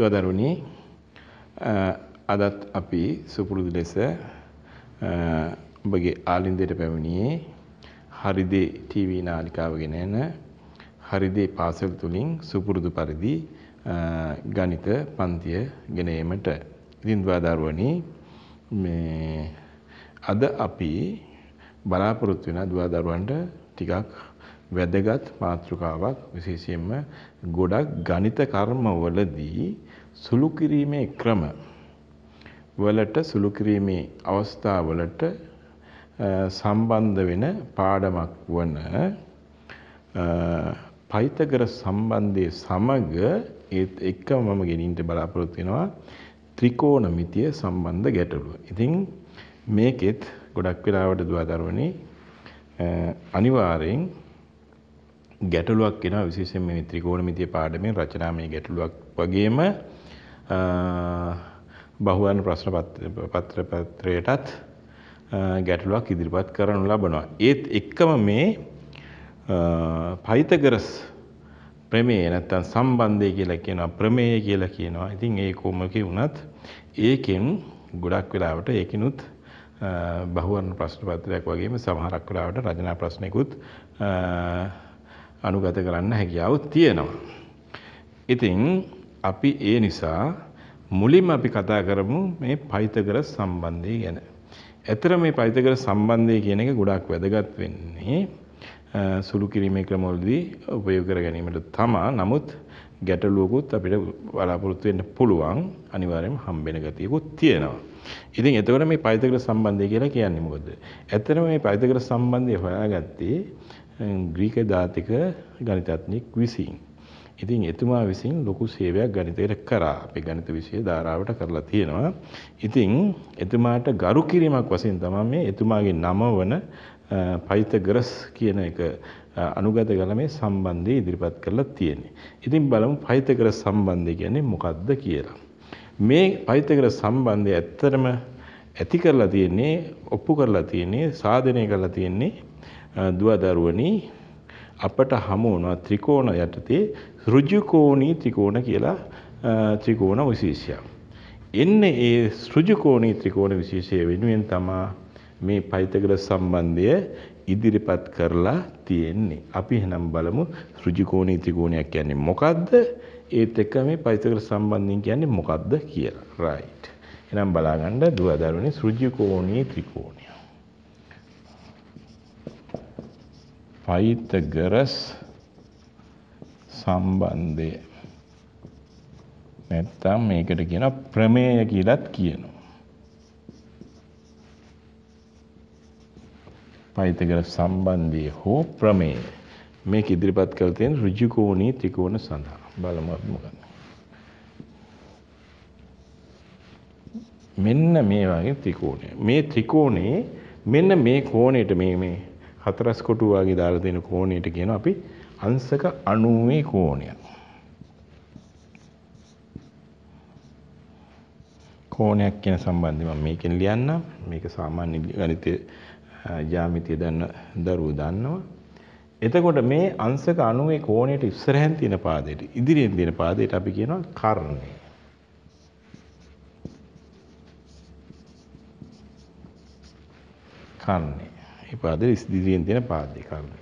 සුවදරුණි අදත් අපි සුපුරුදු ලෙස ඔබගේ ආලින්දයට පැමිණියේ හරිදේ ටීවී නාලිකාව ගෙන එන හරිදේ පාසල් තුලින් සුපුරුදු පරිදි ගණිත පන්තිය ගෙන ඒමට. ඉතින් දුවදරුවනි මේ අද අපි බලාපොරොත්තු වෙන දුවදරුවන්ට ටිකක් වැදගත් මාතෘකාවක් විශේෂයෙන්ම ගොඩක් ගණිත කර්මවලදී සුළු කිරීමේ ක්‍රම වලට සුළු කිරීමේ අවස්ථාවලට සම්බන්ධ වෙන පාඩමක් වන පෛතගර සම්බන්ධය සමග ඒත් එක්කම මම ගෙනින්ට බලාපොරොත්තු වෙනවා ත්‍රිකෝණමිතිය සම්බන්ධ ගැටලුව. ඉතින් මේකෙත් ගොඩක් වෙලාවට දුවදරුවනේ අනිවාර්යෙන් ගැටලුවක් එනවා විශේෂයෙන් මේ ත්‍රිකෝණමිතිය පාඩමේ රචනාමය ගැටලුවක් වගේම බහුවන ප්‍රශ්න පත්‍ර පත්‍රයටත් ගැටලුවක් ඉදිරිපත් කරනු ලබනවා. ඒත් එක්කම මේ පයිතගරස් ප්‍රමේ නැත්තන් සම්බන්ධය කියලා කියනවා ප්‍රමේය කියලා කියනවා ඉතින් ඒ කෝමකි වුණත් ඒකෙන් ගොඩක් වෙලාවට ඒකනුත් බහුවරණ ප්‍රශ්න පත්‍රයක් වගේම සමහරක් වෙලාවට රචනා ප්‍රශ්නයකුත් අනුගත කරන්න හැකියාව තියෙනවා. ඉතින් අපි ඒ නිසා මුලින්ම අපි කතා කරමු මේ පයිතගරස් සම්බන්ධය ගැන. ඇතර මේ පයිතගරස් සම්බන්ධය කියන එක ගොඩක් වැදගත් වෙන්නේ සුළු කිරීමේ ක්‍රමවලදී උපයෝග කර ගැනීමට තමා. නමුත් ගැටලුවකුත් අපිට බලාපොරොත්තු වෙන්න පුළුවන් අනිවාර්යයෙන්ම හම්බෙන ගතියකුත් තියෙනවා. ඉතින් එතකොට මේ පයිතගර සම්බන්ධය කියලා කියන්නේ මොකද? ඇත්තටම මේ පයිතගර සම්බන්ධය හොයාගත්තේ ග්‍රීක දාතික ගණිතඥෙක් විසින්. ඉතින් එතුමා විසින් ලොකු සේවයක් ගණිතයට කරා. අපේ ගණිත විෂය ධාරාවට කරලා තියෙනවා. ඉතින් එතුමාට ගරු කිරීමක් වශයෙන් තමයි මේ එතුමාගේ නම වන පයිතගරස් කියන එක අනුගත ගලමේ සම්බන්ධය ඉදිරිපත් කරලා තියෙන්නේ. ඉතින් බලමු පයිතගරස් සම්බන්ධය කියන්නේ මොකක්ද කියලා. මේ පයිතගරස් සම්බන්ධය ඇත්තටම ඇති කරලා තියෙන්නේ ඔප්පු කරලා තියෙන්නේ සාධනය කරලා තියෙන්නේ දුවදරුවනි අපට හමු වුණා ත්‍රිකෝණ යටතේ ඍජු කෝණී ත්‍රිකෝණ කියලා ත්‍රිකෝණ විශේෂයක්. එන්නේ ඒ ඍජු කෝණී ත්‍රිකෝණ විශේෂය වෙනුවෙන් තමයි මේ පයිතගොරස් සම්බන්ධය ඉදිරිපත් කරලා තියෙන්නේ. අපි එහෙනම් බලමු ඍජු කෝණී ත්‍රිකෝණයක් කියන්නේ මොකද්ද? ඒත් එක්ක මේ පයිතගොරස් සම්බන්ධයෙන් කියන්නේ මොකද්ද කියලා. right. එහෙනම් බලාගන්න දුවදරුණේ ඍජු කෝණී ත්‍රිකෝණය. පයිතගරස් සම්බන්ධය නැත්තම් මේකට කියන ප්‍රමේය කියලත් කියනවා. පයිතගරස් සම්බන්ධය හෝ ප්‍රමේය මේක ඉදිරිපත් කළ තියෙන ඍජුකෝණී ත්‍රිකෝණ සඳහා බලමු අපි මොකක්ද මෙන්න මේ වගේ ත්‍රිකෝණය. මේ ත්‍රිකෝණේ මෙන්න මේ කෝණයට මේ මේ හතරස් කොටුව වගේ දාලා තියෙන කෝණයට කියනවා අපි අංශක 90 කෝණය. කෝණයක් කියන සම්බන්ධය මම මේකෙන් ලියන්නම්. මේක සාමාන්‍ය ගණිතයේ ජ්‍යාමිතිය දන්න දරුවෝ දන්නවා. එතකොට මේ අංශක 90 කෝණයට ඉස්සරහින් තියෙන පාදයට ඉදිරියෙන් තියෙන පාදයට අපි කියනවා කර්ණය. කර්ණය. මේ පාදේ ඉදිරියෙන් තියෙන පාදේ කර්ණය.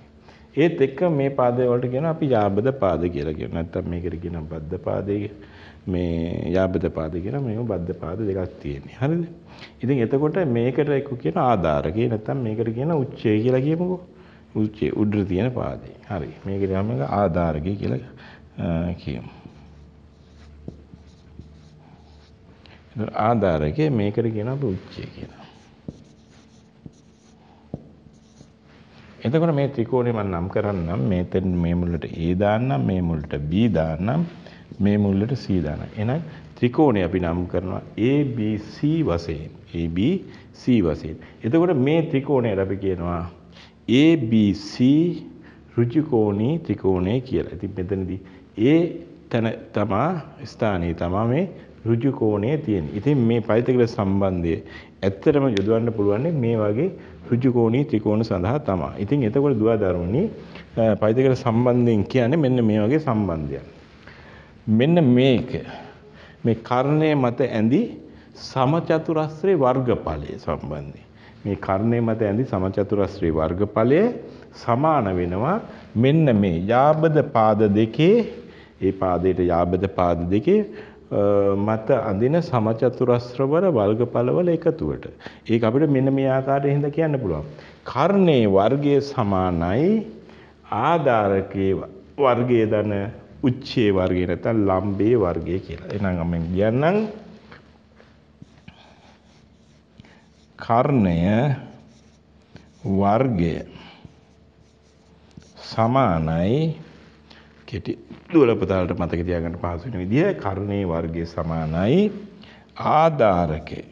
ඒත් එක්ක මේ පාදය වලට කියනවා අපි යාබද පාද කියලා කියනවා. නැත්තම් මේකට කියනවා බද්ධ පාදේ මේ යාබද පාද කියලා මේව බද්ධ පාද දෙකක් තියෙන්නේ. හරිද? ඉතින් එතකොට මේකට එක කියන ආධාරකේ නැත්තම් මේකට කියන උච්චය කියලා කියමුකෝ. උච්චය උඩර තියෙන පාදේ. හරි. මේකට නම් එක ආධාරකේ කියලා කියමු. ආධාරකේ මේකට කියන අපි උච්චය කියලා. එතකොට මේ ත්‍රිකෝණය මම නම් කරන්නම් මේ තෙන් මේ මුල්ලට A දාන්නම් මේ මුල්ලට B දාන්නම් මේ මුල්ලට C දාන්නම් එහෙනම් ත්‍රිකෝණය අපි නම් කරනවා ABC වශයෙන් ABC වශයෙන් එතකොට මේ ත්‍රිකෝණයට අපි කියනවා ABC ඍජුකෝණී ත්‍රිකෝණය කියලා. ඉතින් මෙතනදී A තන තමා ස්ථානයේ තමා මේ ඍජු කෝණය තියෙන. ඉතින් මේ පෛතගල සම්බන්ධය ඇත්තටම යොදවන්න පුළුවන් මේ වගේ ඍජු කෝණී ත්‍රිකෝණ සඳහා තමයි. ඉතින් එතකොට දුවදරුණි පෛතගල සම්බන්ධයෙන් කියන්නේ මෙන්න මේ වගේ සම්බන්ධයක්. මෙන්න මේක මේ කර්ණය මත ඇඳි සමචතුරස්‍රේ වර්ගඵලයේ සම්බන්ධයි. මේ කර්ණය මත ඇඳි සමචතුරස්‍රේ වර්ගඵලය සමාන වෙනවා මෙන්න මේ යාබද පාද දෙකේ ඒ පාදයට යාබද පාද දෙකේ මත අඳින සමචතුරස්‍රවල වර්ගඵලවල එකතුවට. ඒක අපිට මෙන්න මේ ආකාරයෙන් හින්දා කියන්න පුළුවන්. කර්ණේ වර්ගයේ සමානයි ආධාරකේ වර්ගයේ දන උච්චේ වර්ගය නැත්නම් ලම්බේ වර්ගය කියලා. එහෙනම් මම කියන්නම් කර්ණය වර්ගය සමානයි කෙටි දුවල පුතාලට මතක තියාගන්න පහසු වෙන විදිය කරුණේ වර්ගය සමානයි ආධාරකේ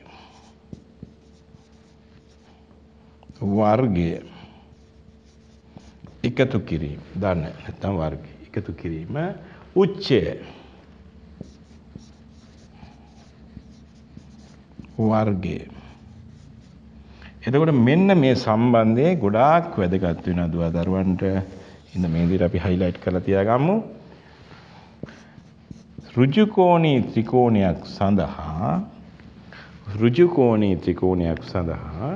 වර්ගය එකතු කිරීම දන්න නැත්නම් වර්ගය එකතු කිරීම උච්චය වර්ගය එතකොට මෙන්න මේ සම්බන්ධය ගොඩාක් වැදගත් වෙනවා දුවා දරුවන්ට ඉතින් මේ විදිහට අපි හයිලයිට් කරලා තියාගමු ඍජුකෝණී ත්‍රිකෝණයක් සඳහා ඍජුකෝණී ත්‍රිකෝණයක් සඳහා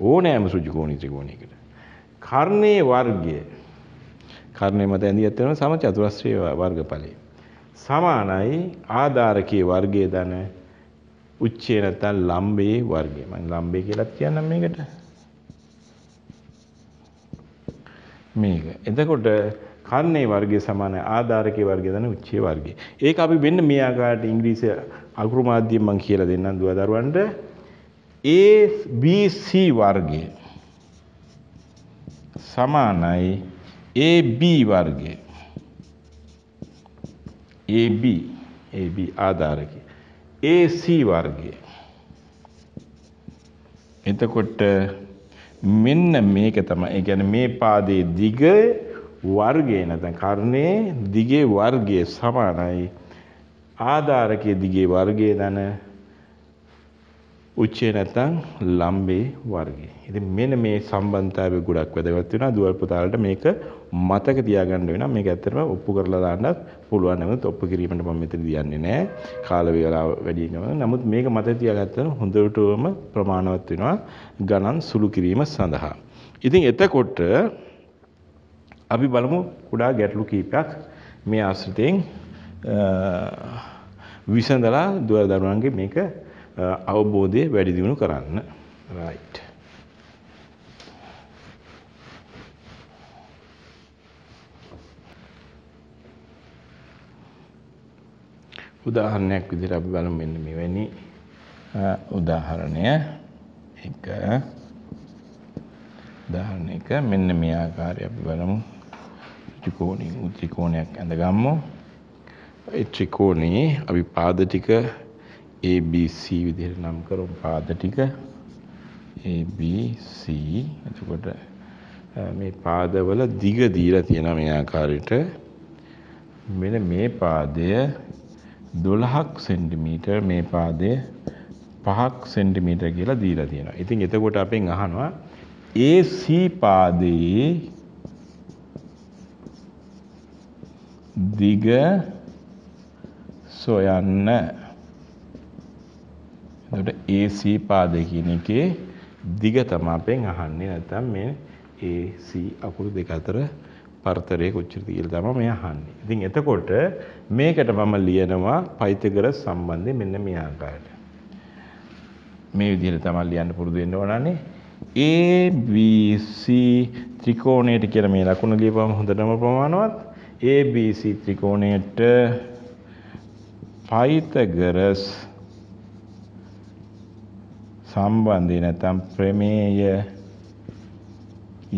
ඕනෑම ඍජුකෝණී ත්‍රිකෝණයකට කර්ණයේ වර්ගය කර්ණය මත ඇඳියත් වෙන සම චතුරස්‍රයේ වර්ගඵලය සමානයි ආධාරකයේ වර්ගය දන උච්චේ නැත්නම් ලම්බයේ වර්ගය මම ලම්බය කියලා කියන්නම් මේකට මේක එතකොට කර්ණේ වර්ගයේ සමානයි ආධාරකයේ වර්ගය දන උච්චේ වර්ගය. ඒක අපි මෙන්න මේ ආකාරයට ඉංග්‍රීසි අකුරු මාධ්‍යයෙන් මම කියලා දෙන්නම් දුව දරුවන්ට ABC වර්ගය සමානයි AB වර්ගය. AB AB ආධාරකය. AC වර්ගය. එතකොට මෙන්න මේක තමයි. ඒ කියන්නේ මේ පාදයේ දිග වර්ගය නැත්නම් කර්ණයේ දිගේ වර්ගය සමානයි ආධාරකයේ දිගේ වර්ගය දන උච්චේ නැත්නම් ලම්බේ වර්ගය. ඉතින් මෙන්න මේ සම්බන්ධතාවය ගොඩක් වැදගත් වෙනවා. දුවල් පුතාලට මේක මතක තියාගන්න වෙනවා. මේක ඇත්තටම ඔප්පු කරලා දාන්නත් පුළුවන්. නමුත් ඔප්පු කිරීමට මම මෙතන දියන්නේ නැහැ. කාල වේලාව වැඩි වෙනවා. නමුත් මේක මතක තියාගත්තම හොඳටම ප්‍රමාණවත් වෙනවා ගණන් සුළු කිරීම සඳහා. ඉතින් එතකොට අපි බලමු කුඩා ගැටලු කීපයක් මේ ආශ්‍රිතයෙන් විසඳලා දුව දරුවන්ගේ මේක අවබෝධය වැඩි දියුණු කරන්න. right. උදාහරණයක් විදිහට අපි බලමු මෙන්න මෙවැනි උදාහරණය එක උදාහරණ එක මෙන්න මේ ආකාරය අපි බලමු ත්‍රිකෝණී උ ත්‍රිකෝණයක් ඇඳගම්මු. ඒ ත්‍රිකෝණේ අපි පාද ටික ABC විදිහට නම් කරමු පාද ටික ABC එතකොට මේ පාදවල දිග දීලා තියෙන මේ ආකාරයට මෙන්න මේ පාදය 12ක් සෙන්ටිමීටර් මේ පාදය 5ක් සෙන්ටිමීටර් කියලා දීලා තියෙනවා. ඉතින් එතකොට අපෙන් අහනවා AC පාදයේ දිග සොයන්න. එතකොට AC පාදේ කියන එකේ දිග තමයි අපෙන් අහන්නේ නැත්නම් මේ AC අකුරු දෙක අතර පරතරය කොච්චරද කියලා තමයි මේ අහන්නේ. ඉතින් එතකොට මේකට මම ලියනවා පයිතගරස් සම්බන්ධයෙන් මෙන්න මේ ආකාරයට. මේ විදිහට තමයි ලියන්න පුරුදු වෙන්න ඕනනේ. ABC ත්‍රිකෝණයට කියලා මේ ලකුණ ලියපුවම හොඳටම ප්‍රමාණවත්. ABC ත්‍රිකෝණයට පයිතගරස් සම්බන්ධය නැත්නම් ප්‍රමේය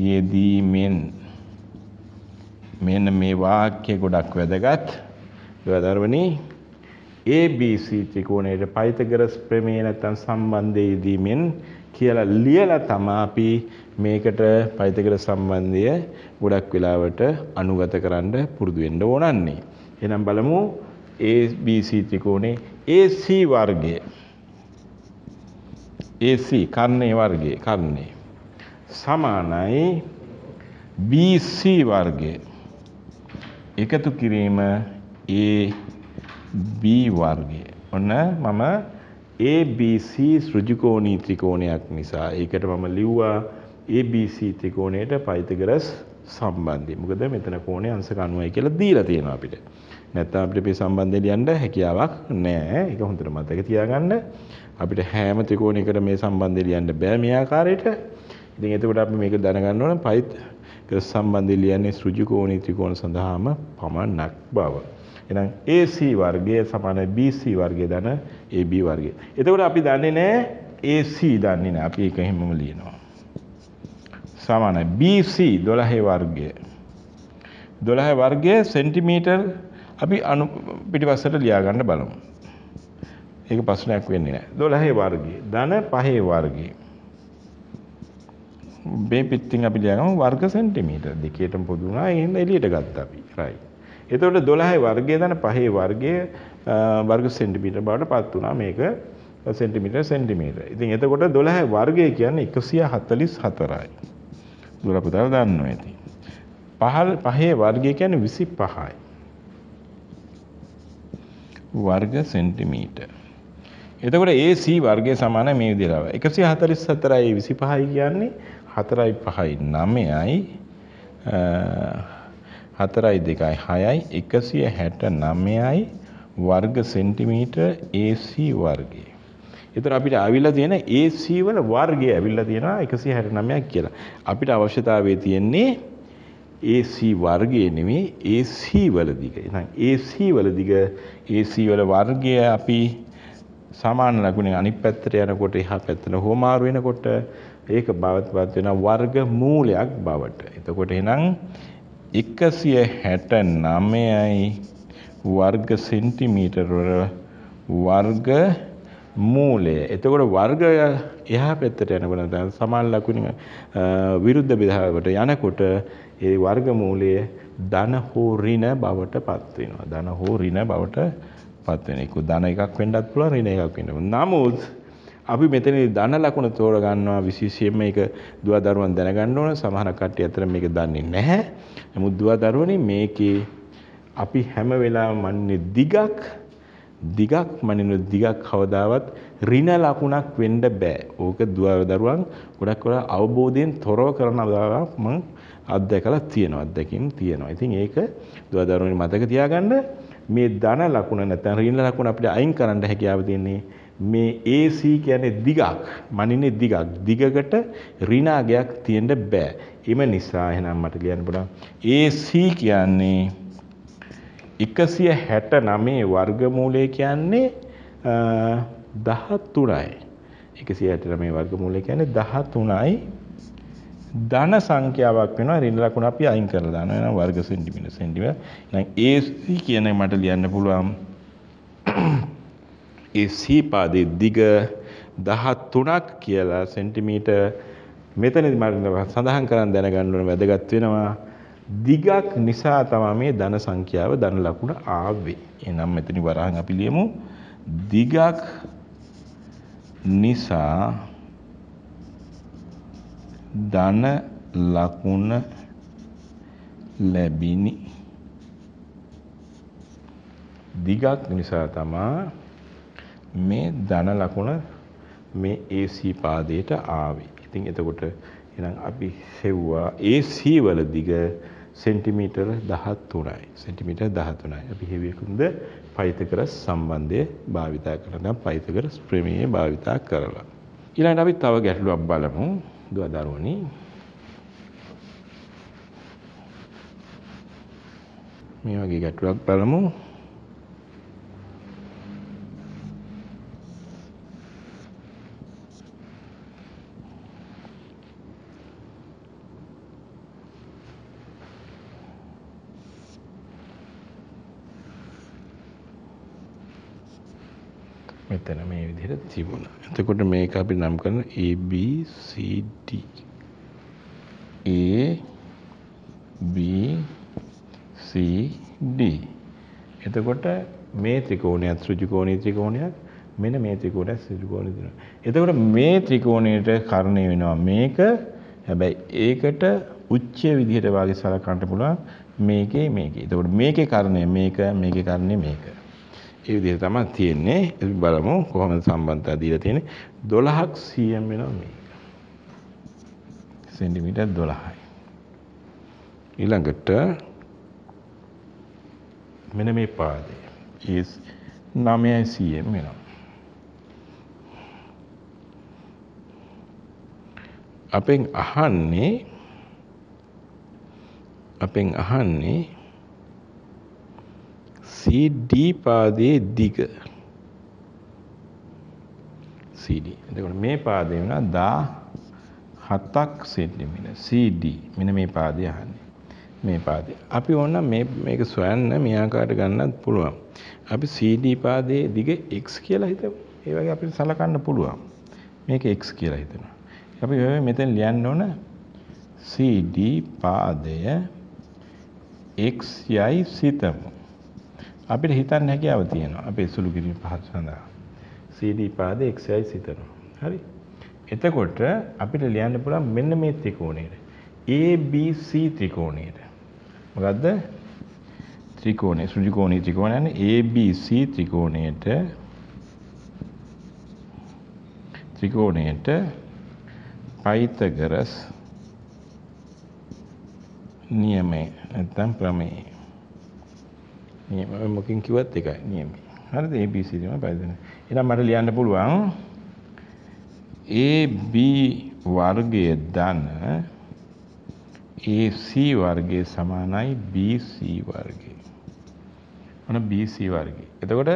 යෙදීමෙන් මෙන්න මේ වාක්‍ය ගොඩක් වැදගත්. ඒවදර්වණී ABC ත්‍රිකෝණයට පයිතගරස් ප්‍රමේය නැත්නම් සම්බන්ධය යෙදීමෙන් කියලා ලියලා තමයි අපි මේකට පෛතකර සම්බන්ධය ගොඩක් වෙලාවට අනුගත කරන්න පුරුදු වෙන්න ඕනන්නේ. එහෙනම් බලමු ABC ත්‍රිකෝණේ AC වර්ගය. AC කර්ණේ වර්ගය කර්ණේ සමානයි BC වර්ගය. එකතු කිරීම AB වර්ගය. ඔන්න මම ABC සෘජුකෝණී ත්‍රිකෝණයක් නිසා. ඒකට මම ලිව්වා ABC ත්‍රිකෝණයට පයිතගරස් සම්බන්ධය. මොකද මෙතන කෝණය අංශක 90යි කියලා දීලා තියෙනවා අපිට. නැත්නම් අපිට මේ සම්බන්ධය ලියන්න හැකියාවක් නැහැ. ඒක හොඳට මතක තියාගන්න. අපිට හැම ත්‍රිකෝණයකට මේ සම්බන්ධය ලියන්න බෑ මේ ආකාරයට. ඉතින් එතකොට අපි මේක දැනගන්න ඕන පයිත් සම්බන්ධය ලියන්නේ සෘජුකෝණී ත්‍රිකෝණ සඳහාම පමණක් බව. එහෙනම් AC වර්ගය සමාන BC වර්ගය දන AB වර්ගය. එතකොට අපි දන්නේ නැහැ AC දන්නේ නැහැ. අපි ඒක එහෙමම ලියනවා. සමාන BC 12 වර්ගය. 12 වර්ගය සෙන්ටිමීටර් අපි අනු පිටිපස්සට ලියා ගන්න බලමු. ඒක ප්‍රශ්නයක් වෙන්නේ නැහැ. 12 වර්ගය ධන 5 වර්ගය. මේ පිටින් අපි ලියගමු වර්ග සෙන්ටිමීටර්. දෙකේටම පොදු වුණා. එහෙනම් එළියට ගත්තා අපි. right. එතකොට 12 වර්ගය දන 5 වර්ගය වර්ග සෙන්ටිමීටර බවට පත් වුණා මේක සෙන්ටිමීටර සෙන්ටිමීටර. ඉතින් එතකොට 12 වර්ගය කියන්නේ 144යි. දුරපතාව දන්නවා ඇති. පහල පහේ වර්ගය කියන්නේ 25යි. වර්ග සෙන්ටිමීටර. එතකොට AC වර්ගය සමාන මේ විදිහට ආවා. 144යි 25යි කියන්නේ 4යි 5යි 9යි හතරයි දෙකයි හයයි එකසිය හැට නමයයි වර්ග සෙන්ටිමීටර් AC වර්ගය. එතකොට අපිට අවිල්ලා තියෙන AC වල වර්ගය අවිල්ලා තියෙනවා 169ක් කියලා. අපිට අවශ්‍යතාවය තියෙන්නේ AC වර්ගය නෙමෙයි AC වල දිග. එහෙනම් AC වල දිග AC වල වර්ගය අපි සමාන ලකුණෙන් අනිත් පැත්තට යනකොට එහා පැත්තට හොමාරු වෙනකොට ඒක බවත්පත් වෙන වර්ග මූලයක් බවට. එතකොට එහෙනම් එකසිය හැට නමයයි වර්ග සෙන්ටිමීටර්වල වර්ග මූලය. එතකොට වර්ගය එහා පැත්තට යනකොට දැන් සමාන ලකුණු විරුද්ධ බෙදාවට යනකොට ඒ වර්ගමූලය ධන හෝ ඍණ බවට පත් වෙනවා. ධන හෝ ঋණ බවට පත් වෙන එක. ධන එකක් වෙන්නත් පුළුවන් ඍණ එකක් වෙන්න පුළුවන්. නමුත් අපි මෙතනදී ධන ලකුණ තෝරගන්නවා විශේෂයෙන්ම මේක දුව දරුවන් දැනගන්න ඕන සමහර කට්ටිය අතර මේක දන්නේ නැහැ. නමුත් දුව දරුවනේ මේකේ අපි හැම වෙලාවෙම මන්නේ දිගක් දිගක් මනින දිගක් කවදාවත් ඍණ ලකුණක් වෙන්න බෑ. ඕක දුව දරුවන් ගොඩක් වෙලා අවබෝධයෙන් තොරව කරන දාවක් මම අත්දැකලා තියෙනවා. අත්දැකීම් තියෙනවා. ඉතින් ඒක දුව දරුවන් මතක තියාගන්න මේ ධන ලකුණ නැත්නම් ඍණ ලකුණ අපිට අයින් කරන්න හැකියාව තියෙන්නේ මේ AC කියන්නේ දිගක් මනින්නේ දිගක් දිගකට ඍණාගයක් තියෙන්න බෑ එම නිසා එහෙනම් මට කියන්න පුළුවන් AC කියන්නේ 169 වර්ගමූලය කියන්නේ 13යි 169 වර්ගමූලය කියන්නේ 13යි ධන සංඛ්‍යාවක් වෙනවා ඍණ ලකුණ අපි අයින් කරලා දානවා එහෙනම් වර්ග සෙන්ටිමීටර සෙන්ටිමීටර එහෙනම් AC කියන්නේ මට ලියන්න පුළුවන් ඒ සීපාදේ දිග 13ක් කියලා සෙන්ටිමීටර් මෙතනදි මට සඳහන් කරන් දැනගන්න ඕන වැදගත් වෙනවා. දිගක් නිසා තමයි මේ ධන සංඛ්‍යාව ධන ලකුණ ආවේ. එහෙනම් මෙතන වරහන් අපි ලියමු දිගක් නිසා ධන ලකුණ ලැබිනි. දිගක් නිසා තමයි මේ ධන ලකුණ මේ AC පාදයට ආවේ. ඉතින් එතකොට එහෙනම් අපි හෙව්වා AC වල දිග සෙන්ටිමීටර 13යි. සෙන්ටිමීටර 13යි. අපි හෙව්වේ කොහොමද? පයිතගරස් සම්බන්ධය භාවිතා කරලා පයිතගරස් ප්‍රමේයය භාවිතා කරලා. ඊළඟට අපි තව ගැටලුවක් බලමු. දුවදරුවනි. මේ වගේ ගැටලුවක් බලමු. මෙතන මේ විදිහට තිබුණා. එතකොට මේක අපි නම් කරන A B C D A B C D එතකොට මේ ත්‍රිකෝණයත් ඍජුකෝණී ත්‍රිකෝණයක් මෙන්න මේ ත්‍රිකෝණයත් ඍජුකෝණී ත්‍රිකෝණයක්. එතකොට මේ ත්‍රිකෝණයට කර්ණය වෙනවා මේක. හැබැයි ඒකට උච්චය විදිහට වාගේ සලකන්න පුළුවන් මේකේ මේකේ. එතකොට මේකේ කර්ණය මේක මේකේ කර්ණය මේක. ඒ විදිහට තමයි තියෙන්නේ. අපි බලමු කොහොමද සම්බන්ධතා දීලා තියෙන්නේ. 12ක් cm වෙනවා මේක. සෙන්ටිමීටර් 12යි. ඊළඟට මෙන්න මේ පාදය. ඒ 9 cm වෙනවා. අපෙන් අහන්නේ අපෙන් අහන්නේ CD පාදයේ දිග CD එතකොට මේ පාදේ වෙනවා 17ක් සෙන්ටිමීටර CD මෙන්න මේ පාදය අහන්නේ මේ පාදේ අපි ඕන මේ මේක සොයන්න මේ ආකාරයට ගන්නත් පුළුවන් අපි CD පාදයේ දිග x කියලා හිතමු ඒ වගේ අපිට සලකන්න පුළුවන් මේක x කියලා හිතනවා අපි මෙතෙන් ලියන්න ඕන CD පාදය x යයි සිතමු අපිට හිතන්න හැකියාව තියෙනවා. අපේ සුළු කිරීම පහසු සඳහා. CD පාද XY සිතනවා. හරි. එතකොට අපිට ලියන්න පුළුවන් මෙන්න මේ ත්‍රිකෝණයට. ABC ත්‍රිකෝණයට. මොකද්ද? ත්‍රිකෝණය සුජිකෝණී ත්‍රිකෝණය යන්නේ ABC ත්‍රිකෝණයට ත්‍රිකෝණයට පයිතගරස් නියමය නැත්නම් ප්‍රමේයය නියම. මොකෙන් කිව්වත් එකයි නියම. හරිද? ABC තමයි පැහැදිලි. එහෙනම් මට ලියන්න පුළුවන් AB වර්ගය ධන AC වර්ගය සමානයි BC වර්ගය. මොන BC වර්ගය. එතකොට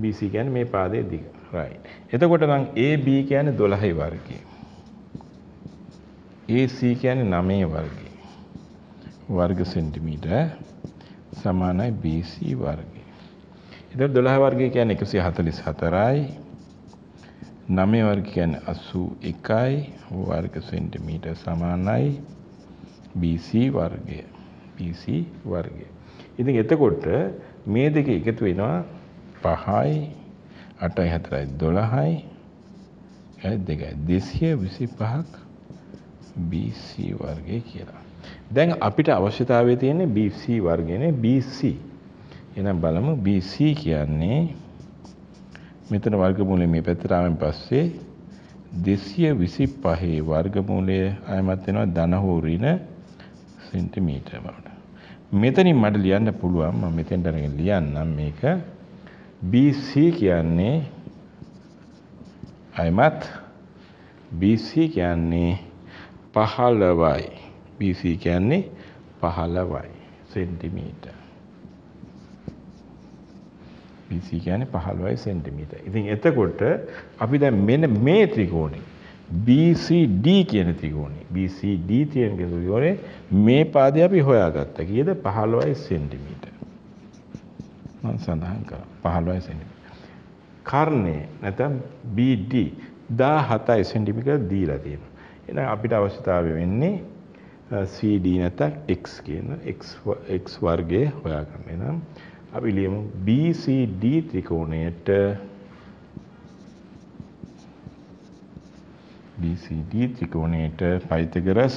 BC කියන්නේ මේ පාදයේ දිග. right. එතකොට නම් AB කියන්නේ 12 වර්ගය. AC කියන්නේ 9 වර්ගය. වර්ග සෙන්ටිමීටර් සමානයි BC වර්ගය. එතකොට 12 වර්ගය කියන්නේ 144යි. 9 වර්ගය කියන්නේ 81යි වර්ග සෙන්ටිමීටර් සමානයි BC වර්ගය. BC වර්ගය. ඉතින් එතකොට මේ දෙක එකතු වෙනවා 5යි 8යි 4යි 12යි දෙකයි 225ක් BC වර්ගය කියලා. දැන් අපිට අවශ්‍යතාවය තියෙන්නේ BC වර්ගයනේ BC. එහෙනම් බලමු BC කියන්නේ මෙතන වර්ගමූලයේ මේ පැත්තට ආවෙන් පස්සේ 225 වර්ගමූලය ආයමත් වෙනවා ධන හෝරින සෙන්ටිමීටර වලට. මෙතනින් මට ලියන්න පුළුවන් මම මෙතෙන්ට අරගෙන ලියන්නම් මේක BC කියන්නේ ආයමත් BC කියන්නේ 15යි BC කියන්නේ 15යි සෙන්ටිමීටර්. BC කියන්නේ 15යි සෙන්ටිමීටර්. ඉතින් එතකොට අපි දැන් මෙන්න මේ ත්‍රිකෝණය BCD කියන ත්‍රිකෝණය BCD තියෙන ත්‍රිකෝණය මේ පාදය අපි හොයාගත්තා. කීයද 15යි සෙන්ටිමීටර්. මම සඳහන් කරා 15යි සෙන්ටිමීටර්. කර්ණය නැත්නම් BD 17යි සෙන්ටිමීටර් දීලා තියෙනවා. එහෙනම් අපිට අවශ්‍යතාවය වෙන්නේ CD නැත්නම් x කියන x x වර්ගය හොයාගන්න. එහෙනම් අපි ලියමු BCD ත්‍රිකෝණයට BCD ත්‍රිකෝණයට පයිතගරස්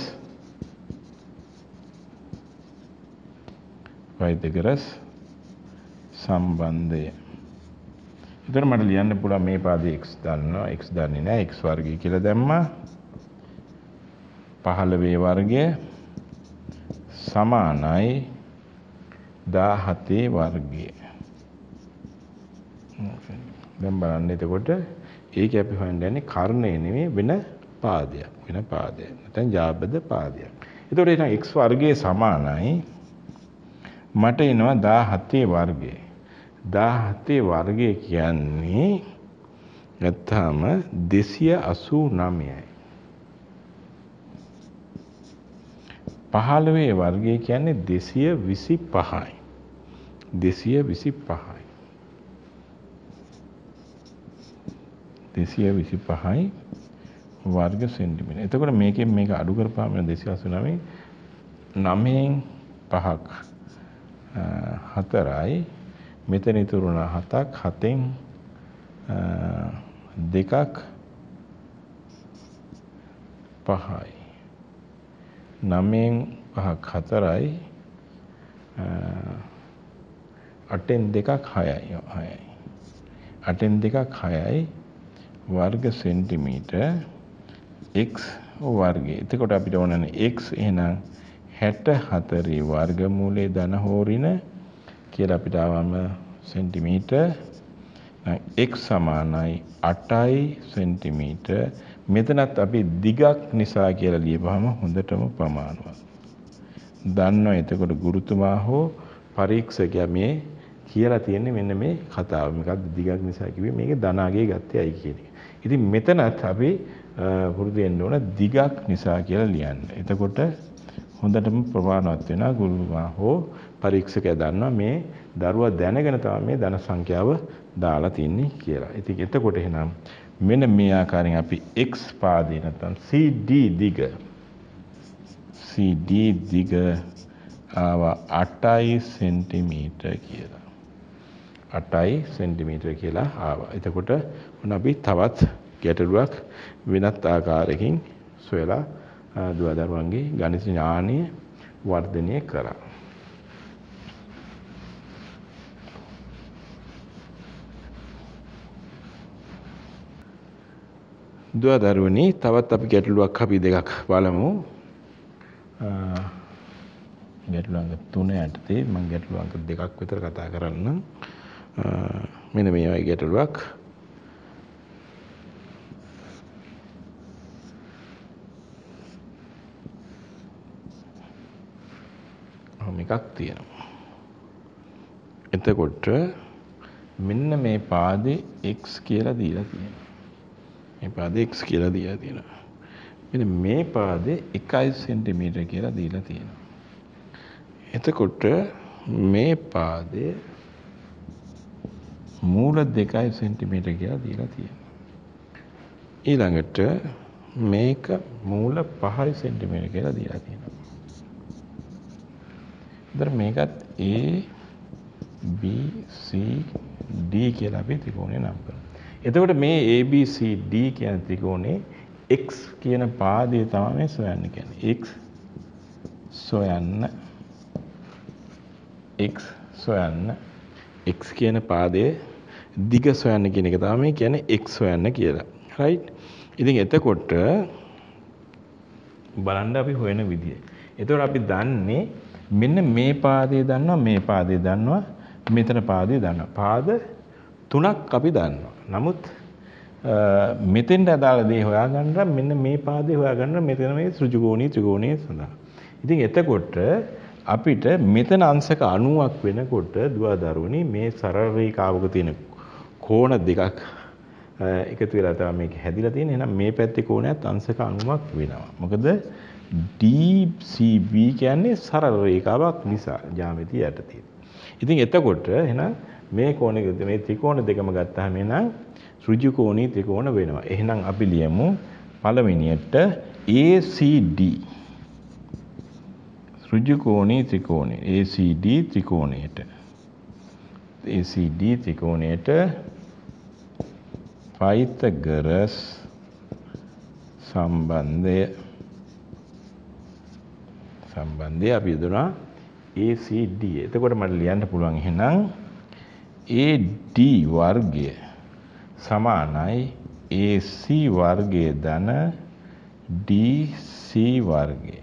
පයිතගරස් සම්බන්ධය. එතන මට ලියන්න පුළුවන් මේ පාදේ x දන්නවා x දන්නේ නැහැ x වර්ගය කියලා දැම්මා පහළවේ වර්ගය සමානයි දාහතේ වර්ගය දැන් බලන්න එතකොට ඒක අපි හොයන්නේ කර්ණය නෙමෙයි වෙන පාදයක් වෙන පාදයක් නැත්නම් ජාබද පාදයක් එතකොට එහෙනම් x වර්ගයේ සමානයි මට එනවා 17 වර්ගය 17 වර්ගය කියන්නේ නැත්නම් 289යි 15 වර්ගය කියන්නේ 225යි. 225යි. 225යි වර්ග සෙන්ටිමීටර. එතකොට මේකෙන් මේක අඩු කරපුවාම 289 9න් 5ක් 4යි මෙතන ඉතුරු වුණා 7ක් 7න් දෙකක් පහයි නමයෙන් පහක් හතරයි අටෙන් දෙකක් හයයි හයයි. අටෙන් දෙකක් හයයි වර්ග සෙන්ටිමීටර් x වර්ගය. එතකොට අපිට ඕනනේ x එහෙනම් 64 වර්ගමූලයේ ධන හෝරින කියලා අපිට ආවම සෙන්ටිමීටර් x සමානයි 8යි සෙන්ටිමීටර් මෙතනත් අපි දිගක් නිසා කියලා ලියපුවාම හොඳටම ප්‍රමාණවත්. දන්නව එතකොට ගුරුතුමා හෝ පරීක්ෂකයා මේ කියලා තියෙන්නේ මෙන්න මේ කතාව. මේකත් දිගක් නිසා කිව්වේ මේක ධනාගේ ගත්තේ අය කියන එක. ඉතින් මෙතනත් අපි පුරුදු වෙන්න ඕන දිගක් නිසා කියලා ලියන්න. එතකොට හොඳටම ප්‍රමාණවත් වෙනවා ගුරුතුමා හෝ පරීක්ෂකයා දන්නවා මේ දරුවා දැනගෙන තමයි මේ ධන සංඛ්‍යාව දාලා තින්නේ කියලා. ඉතින් එතකොට එහෙනම් මෙන්න මේ ආකාරයෙන් අපි x පාදේ නැත්නම් CD දිග CD දිග ආව 8යි සෙන්ටිමීටර් කියලා. 8යි සෙන්ටිමීටර් කියලා ආවා. එතකොට මොන අපි තවත් ගැටලුවක් වෙනත් ආකාරයකින් සොයලා දුවදරුවන්ගේ ගණිත ඥානය වර්ධනය කරා. දුවදරුවනි තවත් අපි ගැටලුවක් අපි දෙකක් බලමු. ගැටලු අංක 3 යටතේ මම ගැටලු අංක දෙකක් විතර කතා කරන්නම්. මෙන්න මේ වගේ ගැටලුවක්. එකක් තියෙනවා. එතකොට මෙන්න මේ පාදේ x කියලා දීලා තියෙනවා. මේ පාදේ x කියලා දීලා තියෙනවා. මෙන්න මේ පාදේ 1 cm කියලා දීලා තියෙනවා. එතකොට මේ පාදේ මූල 2 cm කියලා දීලා තියෙනවා. ඊළඟට මේක මූල 5 cm කියලා දීලා තියෙනවා. ඉතින් මේකත් A B C D කියලා අපි ත්‍රිකෝණේ නම් කරමු. එතකොට මේ ABCD කියන ත්‍රිකෝණේ x කියන පාදය තමයි මේ සොයන්න කියන්නේ. x සොයන්න x සොයන්න x කියන පාදයේ දිග සොයන්න කියන එක තමයි කියන්නේ x සොයන්න කියලා. right? ඉතින් එතකොට බලන්න අපි හොයන විදිය. එතකොට අපි දන්නේ මෙන්න මේ පාදේ දන්නවා මේ පාදේ දන්නවා මෙතන පාදේ දන්නවා. පාද තුනක් අපි දන්නවා. නමුත් මෙතෙන්ට අදාළ දේ හොයාගන්න මෙන්න මේ පාදේ හොයාගන්න මෙතන මේ ඍජුගෝණී ත්‍රිගෝණයේ සඳහා. ඉතින් එතකොට අපිට මෙතන අංශක 90ක් වෙනකොට දුවදරුවනි මේ සරල රේඛාවක තියෙන කෝණ දෙකක් එකතු වෙලා තමයි මේක හැදිලා තියෙන්නේ. එහෙනම් මේ පැත්තේ කෝණයත් අංශක 90ක් වෙනවා. මොකද DCB කියන්නේ සරල රේඛාවක් නිසා ජ්‍යාමිතිය යටතේ. ඉතින් එතකොට එහෙනම් මේ කෝණ මේ ත්‍රිකෝණ දෙකම ගත්තාම එහෙනම් ඍජු කෝණී ත්‍රිකෝණ වෙනවා. එහෙනම් අපි ලියමු පළවෙනියට ACD ඍජු කෝණී ත්‍රිකෝණය ACD ත්‍රිකෝණයට ACD ත්‍රිකෝණයට පයිතගරස් සම්බන්ධය සම්බන්ධය අපි යදුනා ACD. එතකොට මට ලියන්න පුළුවන් එහෙනම් AD වර්ගය සමානයි AC වර්ගය ධන DC වර්ගය.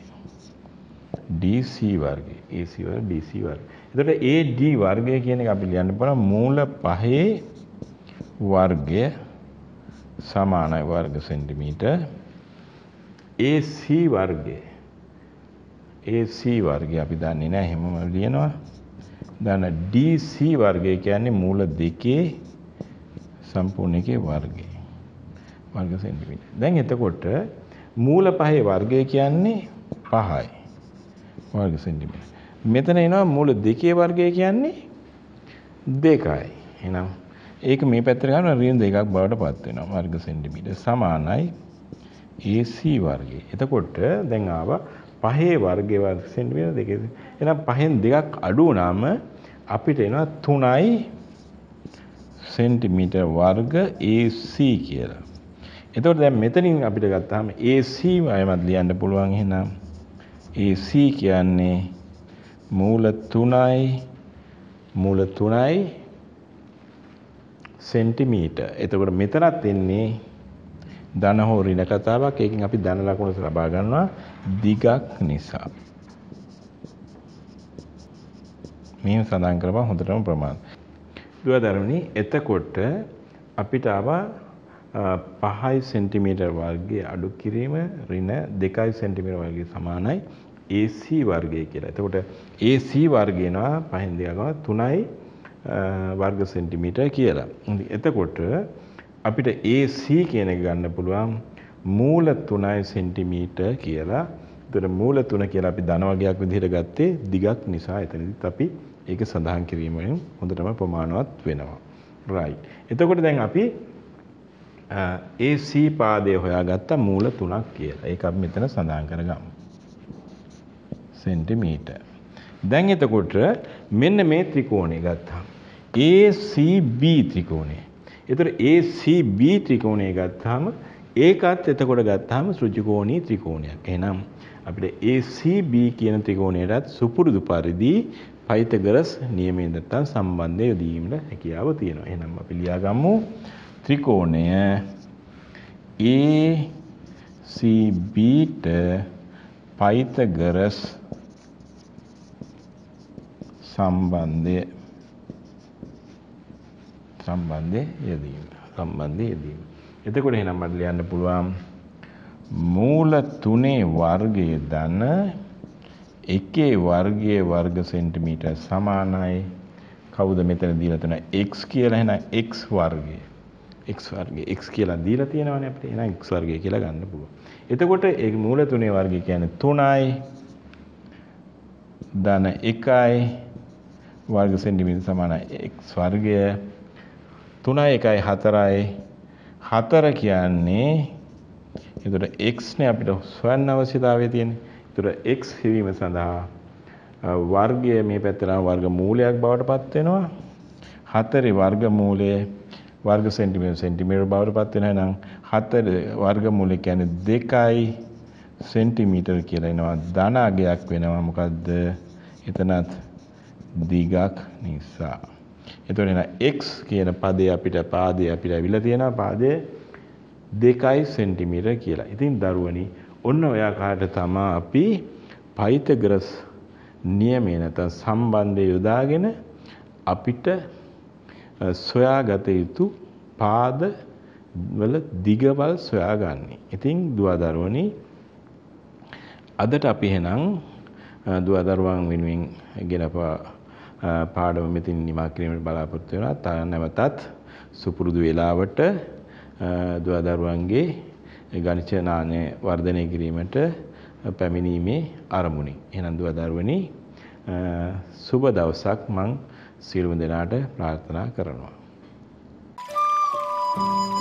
DC වර්ගය. AC වර්ගය DC වර්ගය. එතකොට AD වර්ගය කියන එක අපි ලියන්න පුළුවන් මූල පහේ වර්ගය සමානයි වර්ග සෙන්ටිමීටර් AC වර්ගය AC වර්ගය අපි දන්නේ නැහැ එහෙමම ලියනවා දැන් DC වර්ගය කියන්නේ මූල දෙකේ සම්පූර්ණ එකේ වර්ගය. වර්ග සෙන්ටිමීටර්. දැන් එතකොට මූල පහේ වර්ගය කියන්නේ 5යි. වර්ග සෙන්ටිමීටර්. මෙතන එනවා මූල දෙකේ වර්ගය කියන්නේ 2යි. එහෙනම් ඒක මේ පැත්තට ගන්න ඍණ දෙකක් බවට පත් වෙනවා වර්ග සෙන්ටිමීටර් සමානයි AC වර්ගය. එතකොට දැන් ආවා පහේ වර්ගයේ වර්ග සෙන්ටිමීටර දෙකේ එහෙනම් පහෙන් දෙකක් අඩු වුණාම අපිට එනවා 3යි සෙන්ටිමීටර වර්ග AC කියලා. එතකොට දැන් මෙතනින් අපිට ගත්තාම AC අයමත් ලියන්න පුළුවන් එහෙනම් AC කියන්නේ මූල 3යි මූල 3යි සෙන්ටිමීටර්. එතකොට මෙතනත් එන්නේ ධන හෝ ඍණ කතාවක්. ඒකෙන් අපි ධන ලකුණු ලබා ගන්නවා දිගක් නිසා. මේ සඳහන් කරපුවා හොඳටම ප්‍රමාණ. දුවදරමනි එතකොට අපිට ආවා 5 cm වර්ගයේ අඩු කිරීම ඍණ 2 cm වර්ගයේ සමානයි AC වර්ගය කියලා. එතකොට AC වර්ගය නවා පහෙන් දෙකම 3යි වර්ග සෙන්ටිමීටර් කියලා. එතකොට අපිට AC කියන එක ගන්න පුළුවන් මූල 3යි සෙන්ටිමීටර් කියලා. ඒතර මූල 3 කියලා අපි ධන වර්ගයක් විදිහට ගත්තේ දිගක් නිසා එතනදිත් අපි ඒක සඳහන් කිරීමෙන් හොඳටම ප්‍රමාණවත් වෙනවා. right. එතකොට දැන් අපි AC පාදය හොයාගත්ත මූල 3ක් කියලා. ඒක අපි මෙතන සඳහන් කරගමු. සෙන්ටිමීටර්. දැන් එතකොට මෙන්න මේ ත්‍රිකෝණය ගත්තා. ACB ත්‍රිකෝණය. එතකොට ACB ත්‍රිකෝණය ගත්තාම ඒකත් එතකොට ගත්තාම ඍජුකෝණී ත්‍රිකෝණයක්. එහෙනම් අපිට ACB කියන ත්‍රිකෝණයටත් සුපුරුදු පරිදි පයිතගරස් නියමයෙන් නැත්තම් සම්බන්ධය යොදීමට හැකියාව තියෙනවා. එහෙනම් අපි ලියාගමු ත්‍රිකෝණය ACB ට පයිතගරස් සම්බන්ධය සම්බන්ධය යෙදීම සම්බන්ධය යෙදීම. එතකොට එහෙනම් මට ලියන්න පුළුවන් මූල තුනේ වර්ගයේ ධන එකේ වර්ගයේ වර්ග සෙන්ටිමීටර් සමානයි කවුද මෙතන දීලා තියෙන x කියලා එහෙනම් x වර්ගය x වර්ගය x කියලා දීලා තියෙනවනේ අපිට එහෙනම් x වර්ගය කියලා ගන්න පුළුවන්. එතකොට ඒ මූල තුනේ වර්ගය කියන්නේ 3යි ධන 1යි වර්ග සෙන්ටිමීටර් සමානයි x වර්ගය 3යි 1යි 4යි 4 කියන්නේ එතකොට x නේ අපිට හොයන්න අවශ්‍යතාවය තියෙන්නේ. එතකොට x හිවීම සඳහා වර්ගය මේ පැත්තට වර්ග මූලයක් බවට පත් වෙනවා. 4 වර්ග මූලය වර්ග සෙන්ටිමීටර සෙන්ටිමීටර බවට පත් වෙනවා නම් 4 වර්ග මූලය කියන්නේ 2යි සෙන්ටිමීටර කියලා එනවා ධන අගයක් වෙනවා මොකද්ද එතනත් දිගක් නිසා එතකොට එහෙනම් x කියන පදේ අපිට පාදේ අපිට අවිලා තියෙනවා පාදේ 2 cm කියලා. ඉතින් දරුවනි ඔන්න ඔය ආකාරයට තමයි අපි පයිතගරස් නියමය නැත්නම් සම්බන්ධය යොදාගෙන අපිට සොයාගත යුතු පාද වල දිගවල් සොයාගන්නේ. ඉතින් දුවදරුවනි අදට අපි එහෙනම් දුවදරුවන් වෙනුවෙන් ගෙනපා පාඩම මෙතින් නිමා කිරීමට බලාපොරොත්තු වෙනවා. නැවතත් සුපුරුදු වේලාවට දුවදරුවන්ගේ ගණිත ඥානය වර්ධනය කිරීමට පැමිණීමේ අරමුණින්. එහෙනම් දුවදරුවනි සුබ දවසක් මං සියලුම දෙනාට ප්‍රාර්ථනා කරනවා. Thank you.